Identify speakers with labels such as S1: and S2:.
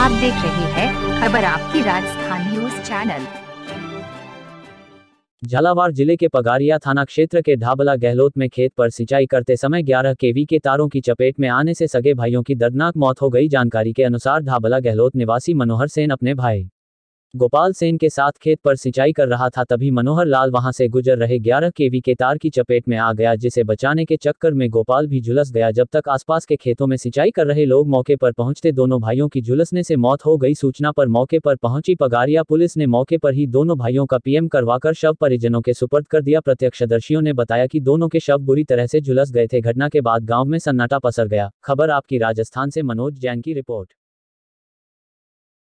S1: आप देख रहे हैं खबर आपकी राजस्थान न्यूज चैनल
S2: झालावाड़ जिले के पगारिया थाना क्षेत्र के ढाबला गहलोत में खेत पर सिंचाई करते समय 11 केवी के तारों की चपेट में आने से सगे भाइयों की दर्दनाक मौत हो गई जानकारी के अनुसार ढाबला गहलोत निवासी मनोहर सेन अपने भाई गोपाल सेन के साथ खेत पर सिंचाई कर रहा था तभी मनोहर लाल वहां से गुजर रहे 11 केवी के तार की चपेट में आ गया जिसे बचाने के चक्कर में गोपाल भी झुलस गया जब तक आसपास के खेतों में सिंचाई कर रहे लोग मौके पर पहुंचते दोनों भाइयों की झुलसने से मौत हो गई सूचना पर मौके पर पहुंची पगारिया पुलिस ने मौके पर ही दोनों भाइयों का पीएम करवाकर शव परिजनों के सुपर्द कर दिया प्रत्यक्षदर्शियों ने बताया की दोनों के शव बुरी तरह से झुलस गए थे घटना के बाद गाँव में सन्नाटा पसर गया खबर आपकी राजस्थान से मनोज जैन की रिपोर्ट